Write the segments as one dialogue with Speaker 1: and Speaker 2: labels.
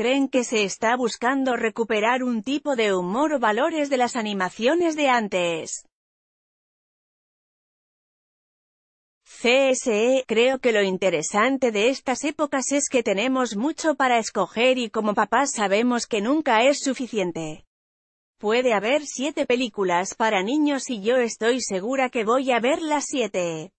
Speaker 1: creen que se está buscando recuperar un tipo de humor o valores de las animaciones de antes. CSE, creo que lo interesante de estas épocas es que tenemos mucho para escoger y como papás sabemos que nunca es suficiente. Puede haber siete películas para niños y yo estoy segura que voy a ver las siete.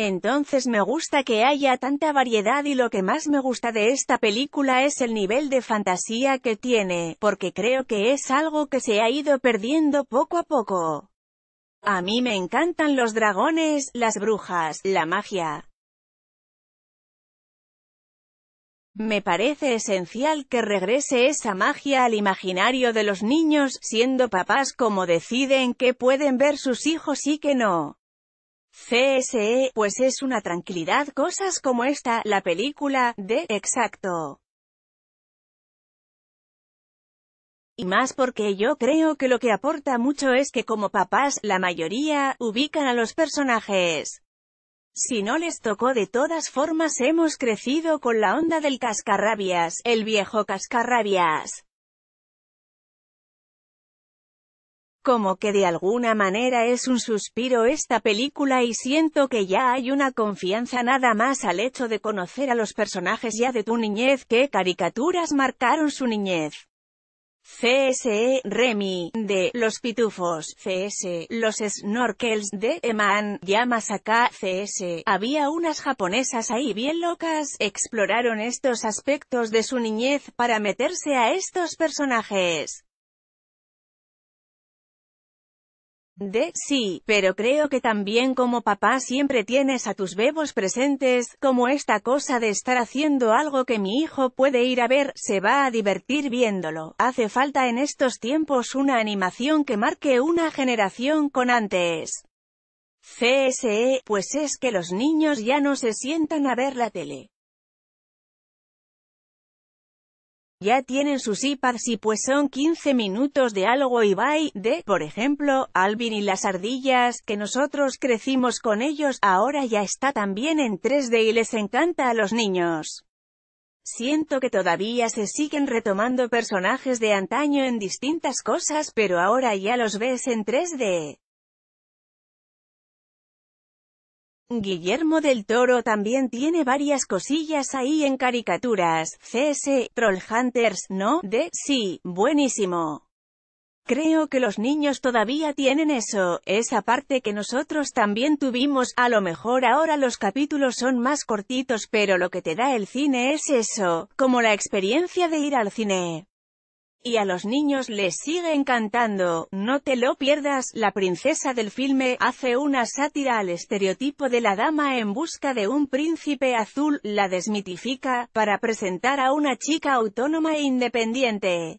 Speaker 1: Entonces me gusta que haya tanta variedad y lo que más me gusta de esta película es el nivel de fantasía que tiene, porque creo que es algo que se ha ido perdiendo poco a poco. A mí me encantan los dragones, las brujas, la magia. Me parece esencial que regrese esa magia al imaginario de los niños, siendo papás como deciden qué pueden ver sus hijos y que no. CSE, pues es una tranquilidad cosas como esta, la película, de, exacto. Y más porque yo creo que lo que aporta mucho es que como papás, la mayoría, ubican a los personajes. Si no les tocó de todas formas hemos crecido con la onda del cascarrabias, el viejo cascarrabias. Como que de alguna manera es un suspiro esta película y siento que ya hay una confianza nada más al hecho de conocer a los personajes ya de tu niñez que caricaturas marcaron su niñez. CSE, Remy, de Los Pitufos, CS, e, Los Snorkels, de Eman, Yamasaka, CS. E, había unas japonesas ahí bien locas, exploraron estos aspectos de su niñez para meterse a estos personajes. de sí, pero creo que también como papá siempre tienes a tus bebos presentes, como esta cosa de estar haciendo algo que mi hijo puede ir a ver, se va a divertir viéndolo. Hace falta en estos tiempos una animación que marque una generación con antes. CSE, pues es que los niños ya no se sientan a ver la tele. Ya tienen sus iPads y pues son 15 minutos de algo y bye, de, por ejemplo, Alvin y las ardillas, que nosotros crecimos con ellos, ahora ya está también en 3D y les encanta a los niños. Siento que todavía se siguen retomando personajes de antaño en distintas cosas, pero ahora ya los ves en 3D. Guillermo del Toro también tiene varias cosillas ahí en caricaturas, CS, Hunters ¿no? De, sí, buenísimo. Creo que los niños todavía tienen eso, esa parte que nosotros también tuvimos, a lo mejor ahora los capítulos son más cortitos pero lo que te da el cine es eso, como la experiencia de ir al cine. Y a los niños les sigue encantando, no te lo pierdas, la princesa del filme, hace una sátira al estereotipo de la dama en busca de un príncipe azul, la desmitifica, para presentar a una chica autónoma e independiente.